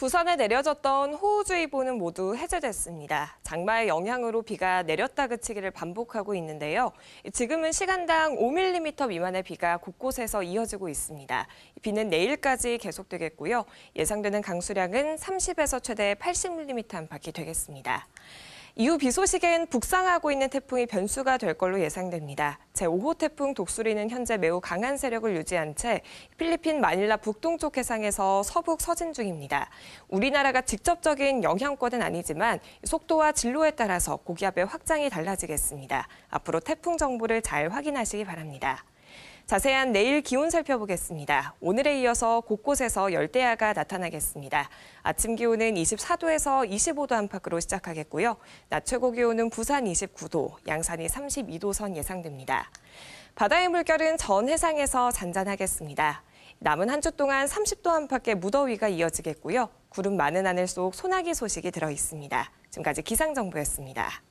부산에 내려졌던 호우주의보는 모두 해제됐습니다. 장마의 영향으로 비가 내렸다 그치기를 반복하고 있는데요. 지금은 시간당 5mm 미만의 비가 곳곳에서 이어지고 있습니다. 비는 내일까지 계속되겠고요. 예상되는 강수량은 30에서 최대 80mm 안팎이 되겠습니다. 이후 비 소식엔 북상하고 있는 태풍이 변수가 될 걸로 예상됩니다. 제5호 태풍 독수리는 현재 매우 강한 세력을 유지한 채 필리핀 마닐라 북동쪽 해상에서 서북 서진 중입니다. 우리나라가 직접적인 영향권은 아니지만 속도와 진로에 따라서 고기압의 확장이 달라지겠습니다. 앞으로 태풍 정보를 잘 확인하시기 바랍니다. 자세한 내일 기온 살펴보겠습니다. 오늘에 이어서 곳곳에서 열대야가 나타나겠습니다. 아침 기온은 24도에서 25도 안팎으로 시작하겠고요. 낮 최고 기온은 부산 29도, 양산이 32도 선 예상됩니다. 바다의 물결은 전 해상에서 잔잔하겠습니다. 남은 한 주 동안 30도 안팎의 무더위가 이어지겠고요. 구름 많은 하늘 속 소나기 소식이 들어 있습니다. 지금까지 기상정보였습니다.